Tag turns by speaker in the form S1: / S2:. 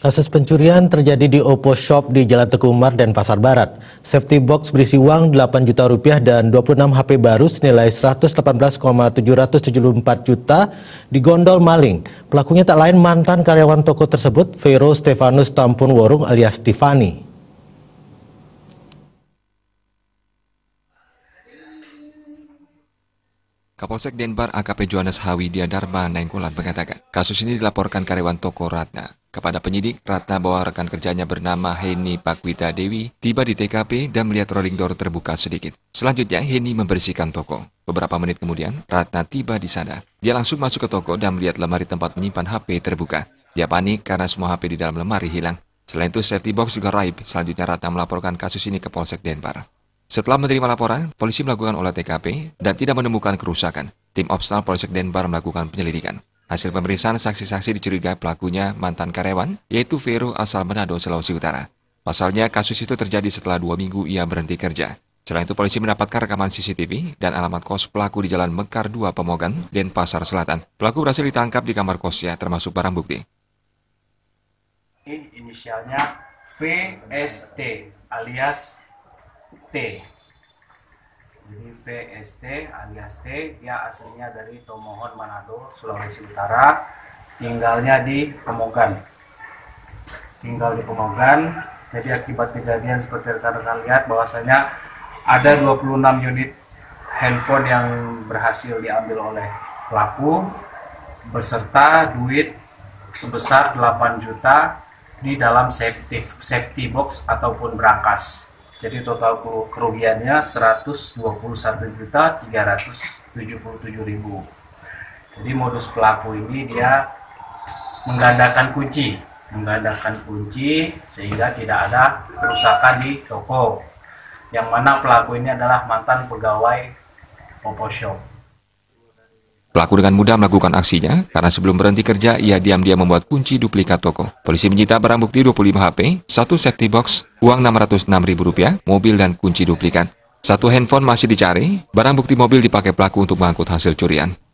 S1: Kasus pencurian terjadi di Oppo Shop di Jalan Tekumar dan Pasar Barat. Safety box berisi uang 8 juta rupiah dan 26 HP baru senilai 118,774 juta digondol maling. Pelakunya tak lain mantan karyawan toko tersebut, Vero Stefanus Tampun Worung alias Tiffany.
S2: Kapolsek Denbar AKP Johannes Hawi Darma Naingkulat mengatakan, kasus ini dilaporkan karyawan toko Ratna. Kepada penyidik, Ratna bahwa rekan kerjanya bernama Heni Pakwita Dewi tiba di TKP dan melihat rolling door terbuka sedikit. Selanjutnya, Heni membersihkan toko. Beberapa menit kemudian, Ratna tiba di sana. Dia langsung masuk ke toko dan melihat lemari tempat menyimpan HP terbuka. Dia panik karena semua HP di dalam lemari hilang. Selain itu, safety box juga raib. Selanjutnya, Ratna melaporkan kasus ini ke Polsek Denpar. Setelah menerima laporan, polisi melakukan olah TKP dan tidak menemukan kerusakan. Tim Opsnal Polsek Denpar melakukan penyelidikan. Hasil pemeriksaan saksi-saksi dicurigai pelakunya mantan karyawan, yaitu Vero asal Manado, Sulawesi Utara. Pasalnya, kasus itu terjadi setelah dua minggu ia berhenti kerja. Selain itu, polisi mendapatkan rekaman CCTV dan alamat kos pelaku di Jalan Mekar 2 Pemogan, Denpasar Selatan. Pelaku berhasil ditangkap di kamar kosnya, termasuk barang bukti.
S3: Ini Inisialnya VST alias T. Jadi VST alias T dia ya, aslinya dari Tomohon Manado, Sulawesi Utara, tinggalnya di Pemogan. Tinggal di Pemogan. Jadi akibat kejadian seperti yang rekan lihat bahwasanya ada 26 unit handphone yang berhasil diambil oleh pelaku beserta duit sebesar 8 juta di dalam safety safety box ataupun berangkas. Jadi total kerugiannya 121.377.000. Jadi modus pelaku ini dia menggandakan kunci, menggandakan kunci sehingga tidak ada kerusakan di toko. Yang mana pelaku ini adalah mantan pegawai Popo Shop.
S2: Pelaku dengan mudah melakukan aksinya karena sebelum berhenti kerja ia diam-diam membuat kunci duplikat toko. Polisi menyita barang bukti 25 HP, satu safety box, uang Rp606.000, mobil dan kunci duplikat. Satu handphone masih dicari, barang bukti mobil dipakai pelaku untuk mengangkut hasil curian.